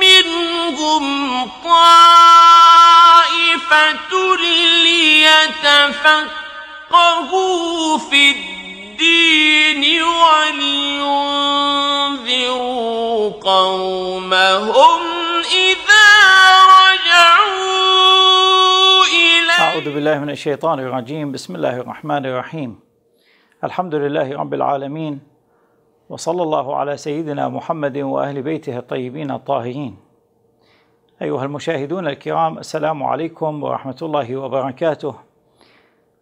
منهم طائفة ليتفقهوا في الدين ولينذروا قومهم إذا رجعوا إلى أعوذ بالله من الشيطان الرجيم بسم الله الرحمن الرحيم الحمد لله رب العالمين وصلى الله على سيدنا محمد واهل بيته الطيبين الطاهرين. ايها المشاهدون الكرام السلام عليكم ورحمه الله وبركاته.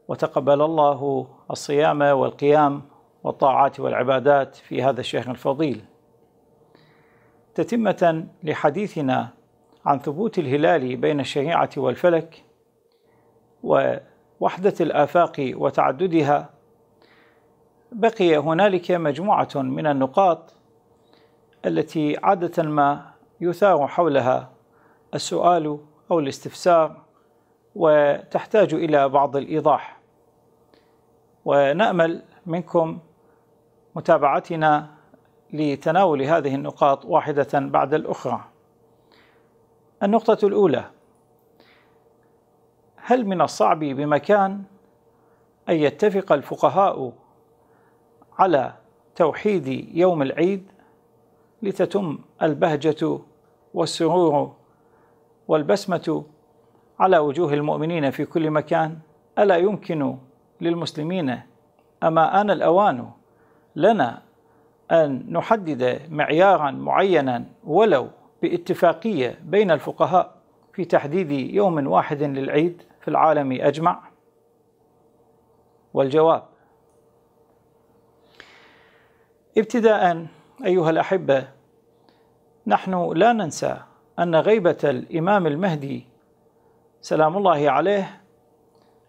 وتقبل الله الصيام والقيام والطاعات والعبادات في هذا الشهر الفضيل. تتمه لحديثنا عن ثبوت الهلال بين الشريعه والفلك ووحده الافاق وتعددها بقي هنالك مجموعة من النقاط التي عادة ما يثار حولها السؤال أو الاستفسار وتحتاج إلى بعض الإيضاح ونأمل منكم متابعتنا لتناول هذه النقاط واحدة بعد الأخرى النقطة الأولى هل من الصعب بمكان أن يتفق الفقهاء على توحيد يوم العيد لتتم البهجة والسرور والبسمة على وجوه المؤمنين في كل مكان ألا يمكن للمسلمين أما آن الأوان لنا أن نحدد معيارا معينا ولو باتفاقية بين الفقهاء في تحديد يوم واحد للعيد في العالم أجمع والجواب ابتداء أيها الأحبة نحن لا ننسى أن غيبة الإمام المهدي سلام الله عليه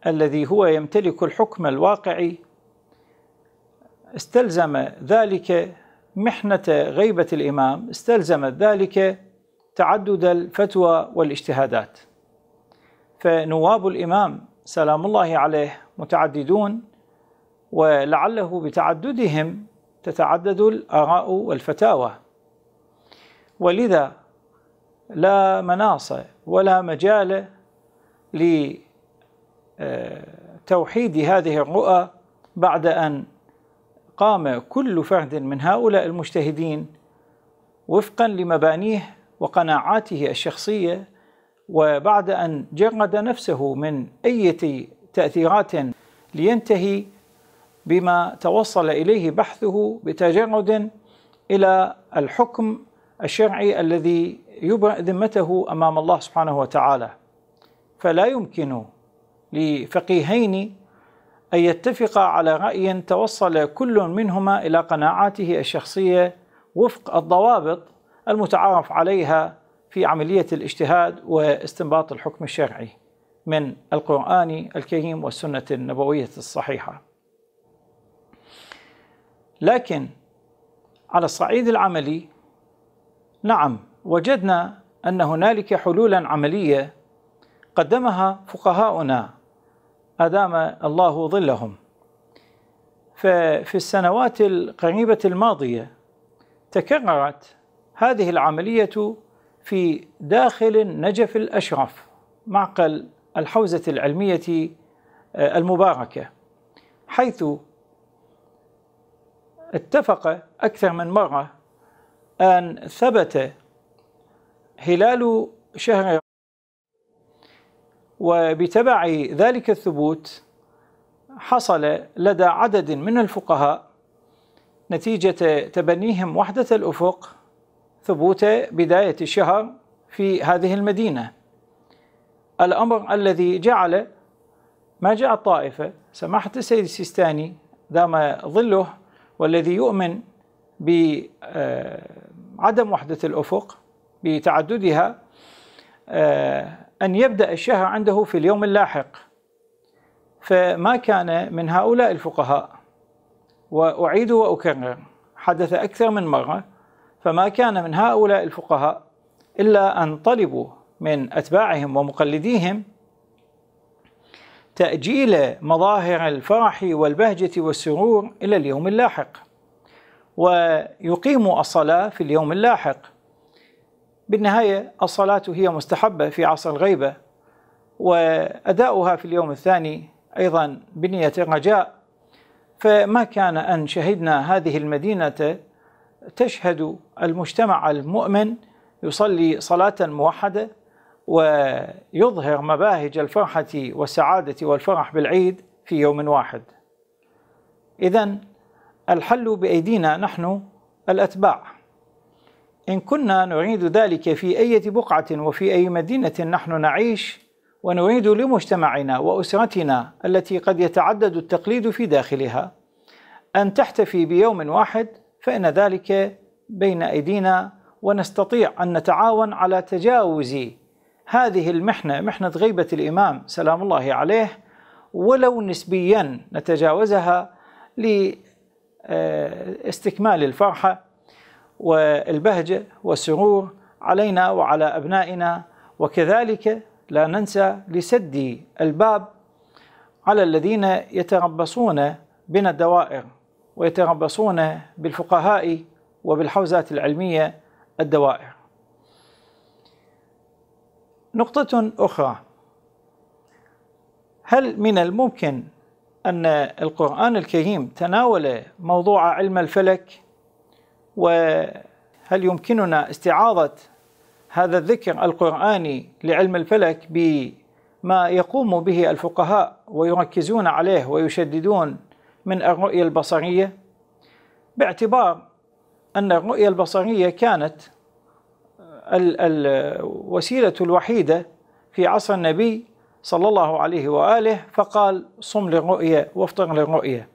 الذي هو يمتلك الحكم الواقعي استلزم ذلك محنة غيبة الإمام استلزم ذلك تعدد الفتوى والاجتهادات فنواب الإمام سلام الله عليه متعددون ولعله بتعددهم تتعدد الآراء والفتاوى ولذا لا مناص ولا مجال لتوحيد هذه الرؤى بعد أن قام كل فرد من هؤلاء المجتهدين وفقا لمبانيه وقناعاته الشخصية وبعد أن جرد نفسه من أي تأثيرات لينتهي بما توصل اليه بحثه بتجرد الى الحكم الشرعي الذي يبرأ ذمته امام الله سبحانه وتعالى فلا يمكن لفقيهين ان يتفقا على راي توصل كل منهما الى قناعاته الشخصيه وفق الضوابط المتعارف عليها في عمليه الاجتهاد واستنباط الحكم الشرعي من القران الكريم والسنه النبويه الصحيحه لكن على الصعيد العملي نعم وجدنا ان هنالك حلولا عمليه قدمها فقهاؤنا ادام الله ظلهم ففي السنوات القريبه الماضيه تكررت هذه العمليه في داخل النجف الاشرف معقل الحوزه العلميه آه، المباركه حيث اتفق أكثر من مرة أن ثبت هلال شهر وبتبع ذلك الثبوت حصل لدى عدد من الفقهاء نتيجة تبنيهم وحدة الأفق ثبوت بداية الشهر في هذه المدينة الأمر الذي جعل ما جاء الطائفة سماحة السيد السيستاني دام ظله والذي يؤمن بعدم وحدة الأفق بتعددها آه، أن يبدأ الشهر عنده في اليوم اللاحق فما كان من هؤلاء الفقهاء وأعيد وأكرر حدث أكثر من مرة فما كان من هؤلاء الفقهاء إلا أن طلبوا من أتباعهم ومقلديهم تأجيل مظاهر الفرح والبهجة والسرور إلى اليوم اللاحق ويقيم الصلاة في اليوم اللاحق بالنهاية الصلاة هي مستحبة في عصر الغيبة وأداؤها في اليوم الثاني أيضا بنية الرجاء فما كان أن شهدنا هذه المدينة تشهد المجتمع المؤمن يصلي صلاة موحدة ويظهر مباهج الفرحة والسعادة والفرح بالعيد في يوم واحد. إذا الحل بأيدينا نحن الأتباع. إن كنا نريد ذلك في أي بقعة وفي أي مدينة نحن نعيش ونريد لمجتمعنا وأسرتنا التي قد يتعدد التقليد في داخلها أن تحتفي بيوم واحد فإن ذلك بين أيدينا ونستطيع أن نتعاون على تجاوز هذه المحنة محنة غيبة الإمام سلام الله عليه ولو نسبيا نتجاوزها لاستكمال آه، الفرحة والبهجة والسرور علينا وعلى أبنائنا وكذلك لا ننسى لسد الباب على الذين يتربصون بنا الدوائر ويتربصون بالفقهاء وبالحوزات العلمية الدوائر نقطة أخرى هل من الممكن أن القرآن الكريم تناول موضوع علم الفلك؟ وهل يمكننا استعاضة هذا الذكر القرآني لعلم الفلك بما يقوم به الفقهاء ويركزون عليه ويشددون من الرؤية البصرية؟ باعتبار أن الرؤية البصرية كانت الوسيلة الوحيدة في عصر النبي صلى الله عليه وآله فقال صم للرؤية وافطر للرؤية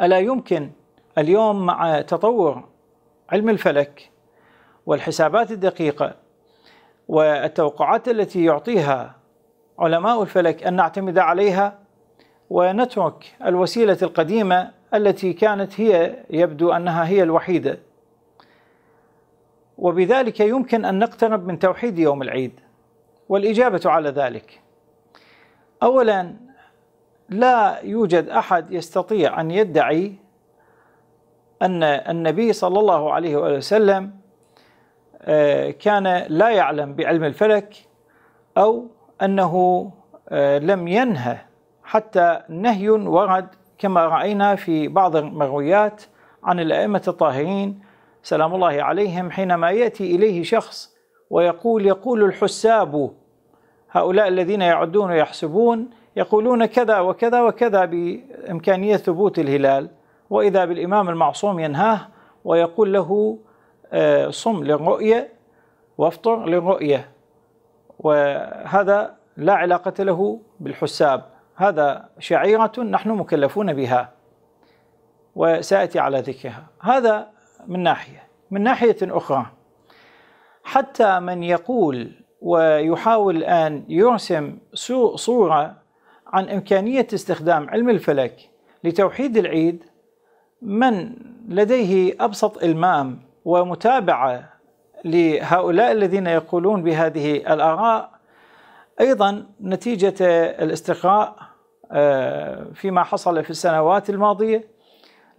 ألا يمكن اليوم مع تطور علم الفلك والحسابات الدقيقة والتوقعات التي يعطيها علماء الفلك أن نعتمد عليها ونترك الوسيلة القديمة التي كانت هي يبدو أنها هي الوحيدة وبذلك يمكن ان نقترب من توحيد يوم العيد والاجابه على ذلك اولا لا يوجد احد يستطيع ان يدعي ان النبي صلى الله عليه وسلم آه، كان لا يعلم بعلم الفلك او انه آه، لم ينهى حتى نهي ورد كما راينا في بعض المرويات عن الائمه الطاهرين سلام الله عليهم حينما ياتي اليه شخص ويقول يقول الحساب هؤلاء الذين يعدون ويحسبون يقولون كذا وكذا وكذا بامكانيه ثبوت الهلال واذا بالامام المعصوم ينهاه ويقول له آه، صم لرؤية وافطر لرؤية وهذا لا علاقه له بالحساب هذا شعيره نحن مكلفون بها وساتي على ذكرها هذا من ناحية من ناحية أخرى حتى من يقول ويحاول ان يرسم صورة عن إمكانية استخدام علم الفلك لتوحيد العيد من لديه أبسط إلمام ومتابعة لهؤلاء الذين يقولون بهذه الآراء أيضا نتيجة الاستقراء آه، فيما حصل في السنوات الماضية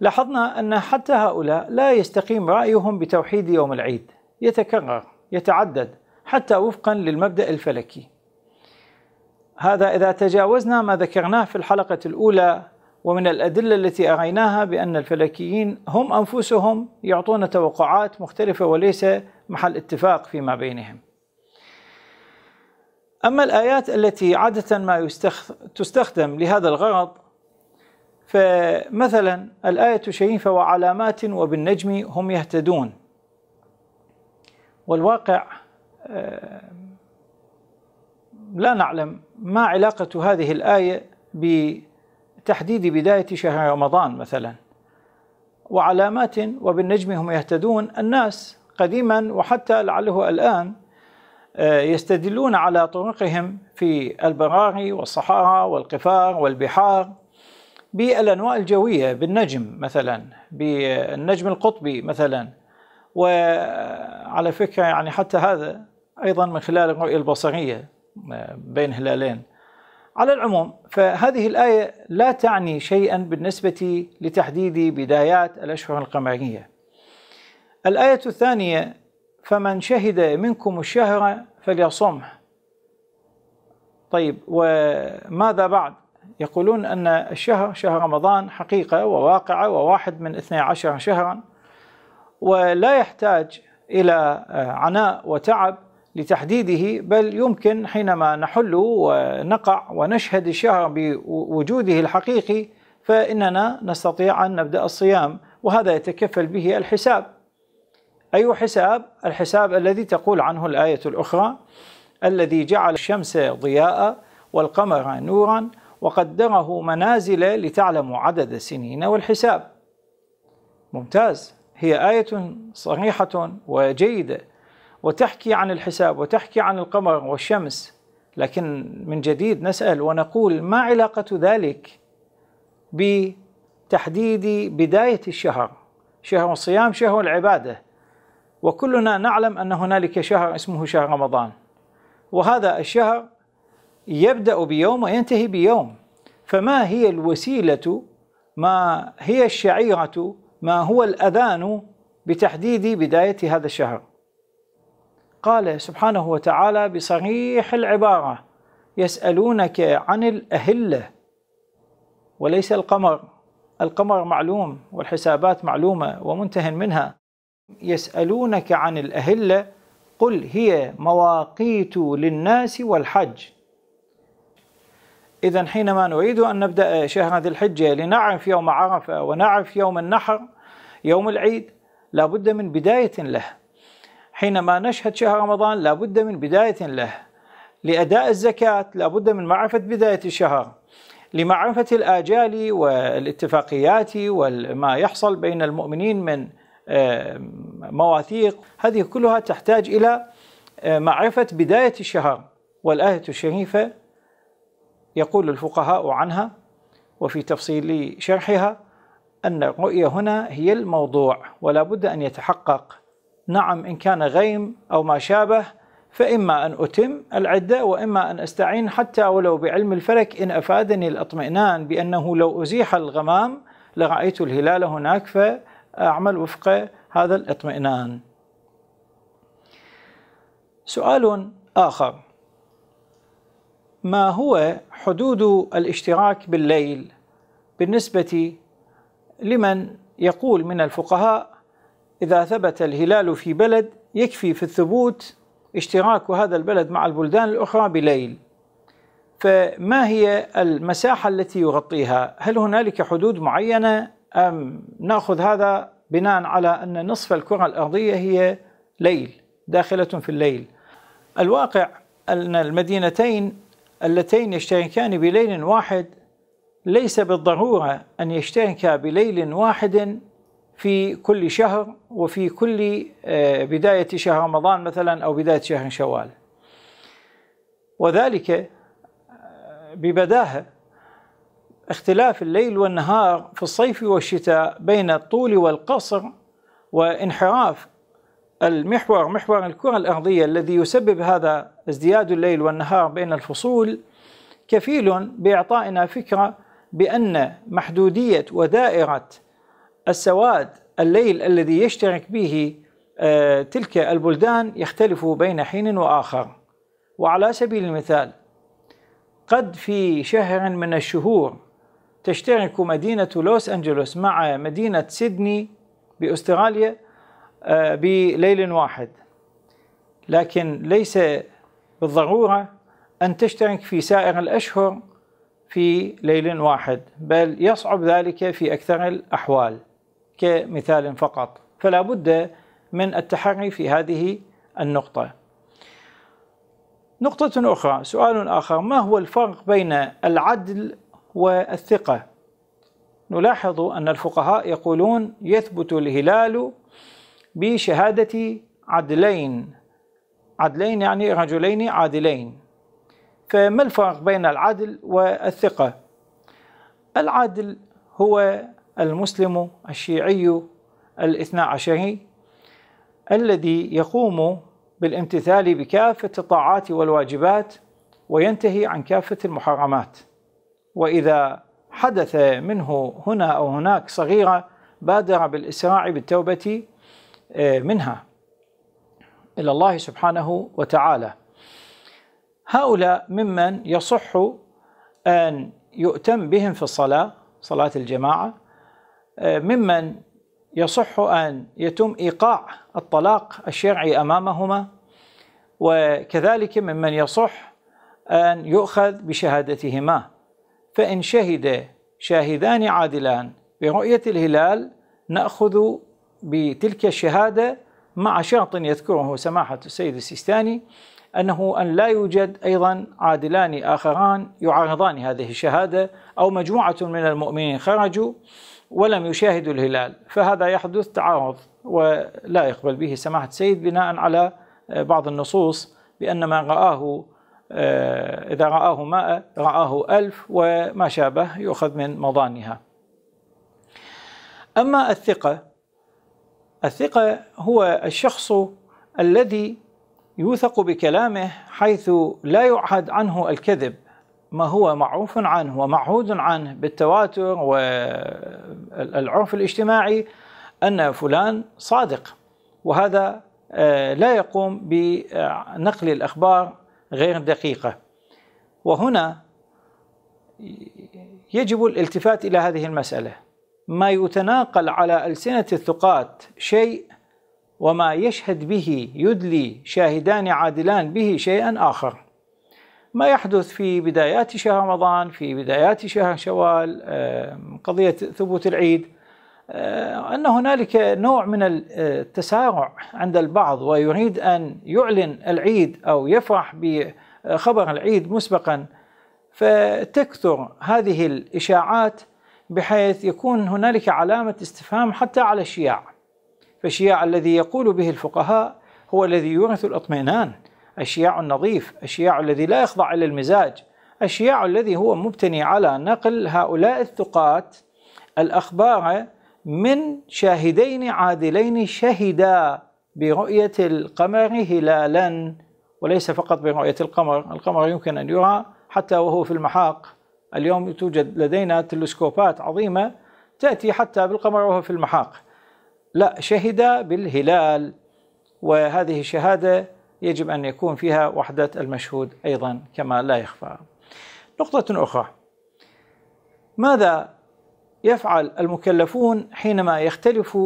لاحظنا أن حتى هؤلاء لا يستقيم رأيهم بتوحيد يوم العيد يتكرر يتعدد حتى وفقا للمبدأ الفلكي هذا إذا تجاوزنا ما ذكرناه في الحلقة الأولى ومن الأدلة التي أريناها بأن الفلكيين هم أنفسهم يعطون توقعات مختلفة وليس محل اتفاق فيما بينهم أما الآيات التي عادة ما تستخدم لهذا الغرض فمثلا الآية شريفة وعلامات وبالنجم هم يهتدون والواقع آه، لا نعلم ما علاقة هذه الآية بتحديد بداية شهر رمضان مثلا وعلامات وبالنجم هم يهتدون الناس قديما وحتى لعله الآن آه، يستدلون على طرقهم في البراري والصحارى والقفار والبحار بالانواع الجويه بالنجم مثلا بالنجم القطبي مثلا وعلى فكره يعني حتى هذا ايضا من خلال الرؤيه البصريه بين هلالين على العموم فهذه الايه لا تعني شيئا بالنسبه لتحديد بدايات الاشهر القمريه الايه الثانيه فمن شهد منكم الشهر فليصمه طيب وماذا بعد يقولون أن الشهر شهر رمضان حقيقة وواقعة وواحد من 12 شهرا ولا يحتاج إلى آه، عناء وتعب لتحديده بل يمكن حينما نحل ونقع ونشهد الشهر بوجوده الحقيقي فإننا نستطيع أن نبدأ الصيام وهذا يتكفل به الحساب أي حساب؟ الحساب الذي تقول عنه الآية الأخرى الذي جعل الشمس ضياء والقمر نورا وقدره منازل لتعلموا عدد السنين والحساب ممتاز هي آية صريحة وجيدة وتحكي عن الحساب وتحكي عن القمر والشمس لكن من جديد نسأل ونقول ما علاقة ذلك بتحديد بداية الشهر شهر الصيام شهر العبادة وكلنا نعلم أن هنالك شهر اسمه شهر رمضان وهذا الشهر يبدأ بيوم وينتهي بيوم فما هي الوسيلة ما هي الشعيرة ما هو الأذان بتحديد بداية هذا الشهر قال سبحانه وتعالى بصريح العبارة يسألونك عن الأهلة وليس القمر القمر معلوم والحسابات معلومة ومنتهن منها يسألونك عن الأهلة قل هي مواقيت للناس والحج إذا حينما نريد أن نبدأ شهر ذي الحجة لنعرف يوم عرفة ونعرف يوم النحر يوم العيد لابد من بداية له حينما نشهد شهر رمضان لابد من بداية له لأداء الزكاة لابد من معرفة بداية الشهر لمعرفة الآجال والاتفاقيات وما يحصل بين المؤمنين من آه، مواثيق هذه كلها تحتاج إلى آه، معرفة بداية الشهر والآية الشريفة يقول الفقهاء عنها وفي تفصيل شرحها أن الرؤية هنا هي الموضوع ولا بد أن يتحقق نعم إن كان غيم أو ما شابه فإما أن أتم العدة وإما أن أستعين حتى ولو بعلم الفلك إن أفادني الأطمئنان بأنه لو أزيح الغمام لرأيت الهلال هناك فأعمل وفق هذا الاطمئنان سؤال آخر ما هو حدود الاشتراك بالليل بالنسبة لمن يقول من الفقهاء إذا ثبت الهلال في بلد يكفي في الثبوت اشتراك هذا البلد مع البلدان الأخرى بليل فما هي المساحة التي يغطيها؟ هل هنالك حدود معينة أم نأخذ هذا بناء على أن نصف الكرة الأرضية هي ليل داخلة في الليل الواقع أن المدينتين اللتين يشتركان بليل واحد ليس بالضرورة أن يشتركا بليل واحد في كل شهر وفي كل آه، بداية شهر رمضان مثلا أو بداية شهر شوال وذلك آه، ببداهة اختلاف الليل والنهار في الصيف والشتاء بين الطول والقصر وانحراف المحور محور الكرة الأرضية الذي يسبب هذا ازدياد الليل والنهار بين الفصول كفيل بإعطائنا فكرة بأن محدودية ودائرة السواد الليل الذي يشترك به آه، تلك البلدان يختلف بين حين وآخر وعلى سبيل المثال قد في شهر من الشهور تشترك مدينة لوس أنجلوس مع مدينة سيدني بأستراليا آه، بليل واحد لكن ليس بالضرورة أن تشترك في سائر الأشهر في ليل واحد بل يصعب ذلك في أكثر الأحوال كمثال فقط فلا بد من التحري في هذه النقطة نقطة أخرى سؤال آخر ما هو الفرق بين العدل والثقة نلاحظ أن الفقهاء يقولون يثبت الهلال بشهادة عدلين عدلين يعني رجلين عادلين فما الفرق بين العدل والثقة العدل هو المسلم الشيعي الاثنى عشري الذي يقوم بالامتثال بكافة الطاعات والواجبات وينتهي عن كافة المحرمات وإذا حدث منه هنا أو هناك صغيرة بادر بالإسراع بالتوبة آه، منها إلى الله سبحانه وتعالى هؤلاء ممن يصح أن يؤتم بهم في الصلاة صلاة الجماعة آه، ممن يصح أن يتم إيقاع الطلاق الشرعي أمامهما وكذلك ممن يصح أن يؤخذ بشهادتهما فإن شهد شاهدان عادلان برؤية الهلال نأخذ بتلك الشهادة مع شرط يذكره سماحة السيد السيستاني أنه أن لا يوجد أيضا عادلان آخران يعارضان هذه الشهادة أو مجموعة من المؤمنين خرجوا ولم يشاهدوا الهلال فهذا يحدث تعارض ولا يقبل به سماحة السيد بناء على بعض النصوص بأن من رآه آه، إذا رآه ماء رآه ألف وما شابه يؤخذ من مضانها أما الثقة الثقة هو الشخص الذي يوثق بكلامه حيث لا يعهد عنه الكذب ما هو معروف عنه ومعهود عنه بالتواتر والعرف الاجتماعي أن فلان صادق وهذا آه، لا يقوم بنقل الأخبار غير دقيقة وهنا يجب الالتفات إلى هذه المسألة ما يتناقل على ألسنة الثقات شيء وما يشهد به يدلي شاهدان عادلان به شيئا آخر ما يحدث في بدايات شهر رمضان في بدايات شهر شوال قضية ثبوت العيد أن هنالك نوع من التسارع عند البعض ويريد أن يعلن العيد أو يفرح بخبر العيد مسبقا فتكثر هذه الإشاعات بحيث يكون هنالك علامة استفهام حتى على الشياع فالشياع الذي يقول به الفقهاء هو الذي يورث الاطمئنان الشياع النظيف الشياع الذي لا يخضع إلى المزاج الشياع الذي هو مبتني على نقل هؤلاء الثقات الأخبار من شاهدين عادلين شهدا برؤية القمر هلالا وليس فقط برؤية القمر القمر يمكن أن يرى حتى وهو في المحاق اليوم توجد لدينا تلسكوبات عظيمة تأتي حتى بالقمر وهو في المحاق لا شهد بالهلال وهذه الشهادة يجب أن يكون فيها وحدة المشهود أيضا كما لا يخفى نقطة أخرى ماذا يفعل المكلفون حينما يختلف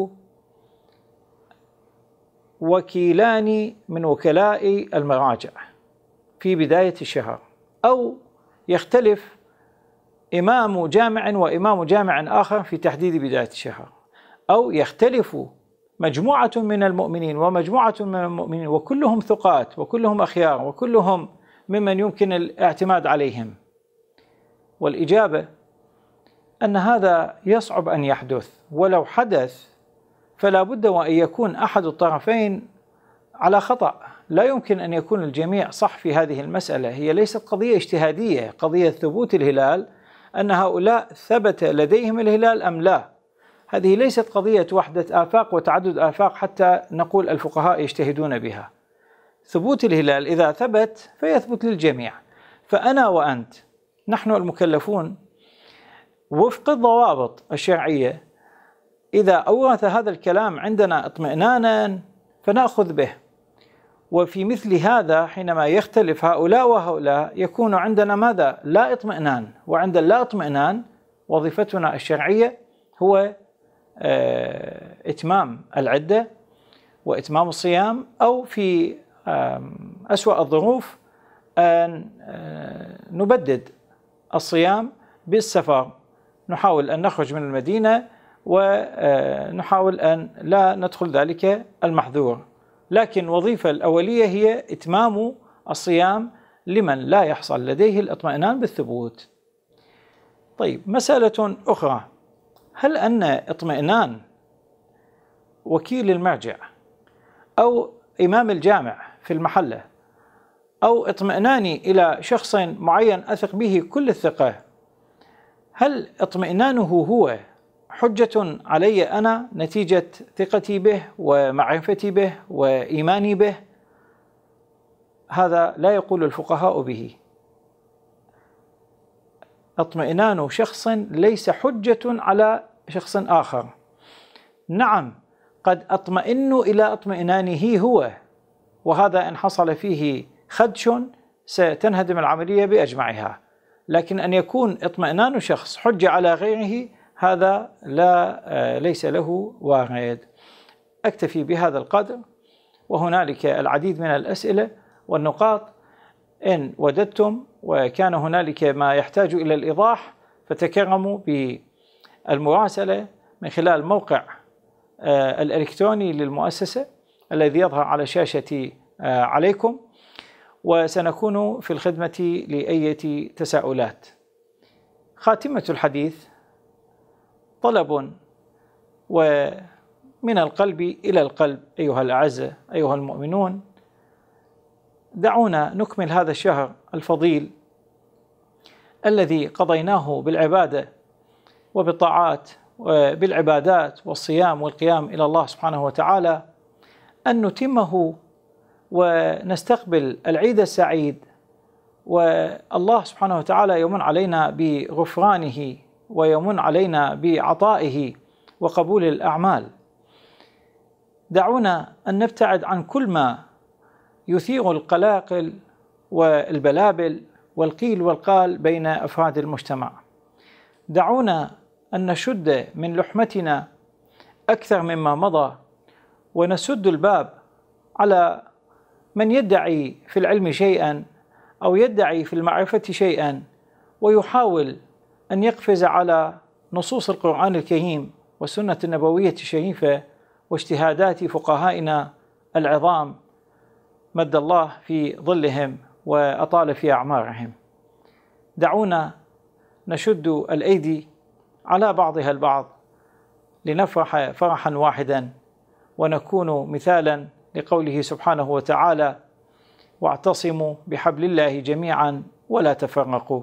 وكيلان من وكلاء المراجع في بداية الشهر أو يختلف إمام جامع وإمام جامع آخر في تحديد بداية الشهر أو يختلف مجموعة من المؤمنين ومجموعة من المؤمنين وكلهم ثقات وكلهم أخيار وكلهم ممن يمكن الاعتماد عليهم والإجابة أن هذا يصعب أن يحدث ولو حدث فلا بد وأن يكون أحد الطرفين على خطأ لا يمكن أن يكون الجميع صح في هذه المسألة هي ليست قضية اجتهادية قضية ثبوت الهلال أن هؤلاء ثبت لديهم الهلال أم لا هذه ليست قضية وحدة آفاق وتعدد آفاق حتى نقول الفقهاء يجتهدون بها ثبوت الهلال إذا ثبت فيثبت للجميع فأنا وأنت نحن المكلفون وفق الضوابط الشرعية إذا أورث هذا الكلام عندنا اطمئنانا فنأخذ به وفي مثل هذا حينما يختلف هؤلاء وهؤلاء يكون عندنا ماذا؟ لا اطمئنان وعند اللا اطمئنان وظيفتنا الشرعية هو آه، إتمام العدة وإتمام الصيام أو في أسوأ الظروف أن آه، نبدد الصيام بالسفر نحاول أن نخرج من المدينة ونحاول آه، أن لا ندخل ذلك المحذور لكن الوظيفة الأولية هي إتمام الصيام لمن لا يحصل لديه الإطمئنان بالثبوت طيب مسألة أخرى هل أن إطمئنان وكيل المرجع أو إمام الجامع في المحلة أو اطمئناني إلى شخص معين أثق به كل الثقة هل اطمئنانه هو حجة علي أنا نتيجة ثقتي به ومعرفتي به وإيماني به هذا لا يقول الفقهاء به اطمئنان شخص ليس حجة على شخص آخر نعم قد أطمئن إلى اطمئنانه هو وهذا إن حصل فيه خدش ستنهدم العملية بأجمعها لكن أن يكون اطمئنان شخص حجة على غيره هذا لا آه، ليس له وارد أكتفي بهذا القدر وهنالك العديد من الأسئلة والنقاط إن وددتم وكان هنالك ما يحتاج إلى الإيضاح فتكرموا بالمراسلة من خلال موقع آه، الإلكتروني للمؤسسة الذي يظهر على شاشة آه، عليكم وسنكون في الخدمة لاي تساؤلات خاتمة الحديث طلب ومن القلب إلى القلب أيها الأعزة أيها المؤمنون دعونا نكمل هذا الشهر الفضيل الذي قضيناه بالعبادة وبالطاعات وبالعبادات والصيام والقيام إلى الله سبحانه وتعالى أن نتمه ونستقبل العيد السعيد والله سبحانه وتعالى يمن علينا بغفرانه ويمن علينا بعطائه وقبول الاعمال دعونا ان نبتعد عن كل ما يثير القلاقل والبلابل والقيل والقال بين افراد المجتمع دعونا ان نشد من لحمتنا اكثر مما مضى ونسد الباب على من يدعي في العلم شيئا او يدعي في المعرفه شيئا ويحاول أن يقفز على نصوص القرآن الكريم والسنة النبوية الشريفة واجتهادات فقهائنا العظام مد الله في ظلهم وأطال في أعمارهم دعونا نشد الأيدي على بعضها البعض لنفرح فرحا واحدا ونكون مثالا لقوله سبحانه وتعالى واعتصموا بحبل الله جميعا ولا تفرقوا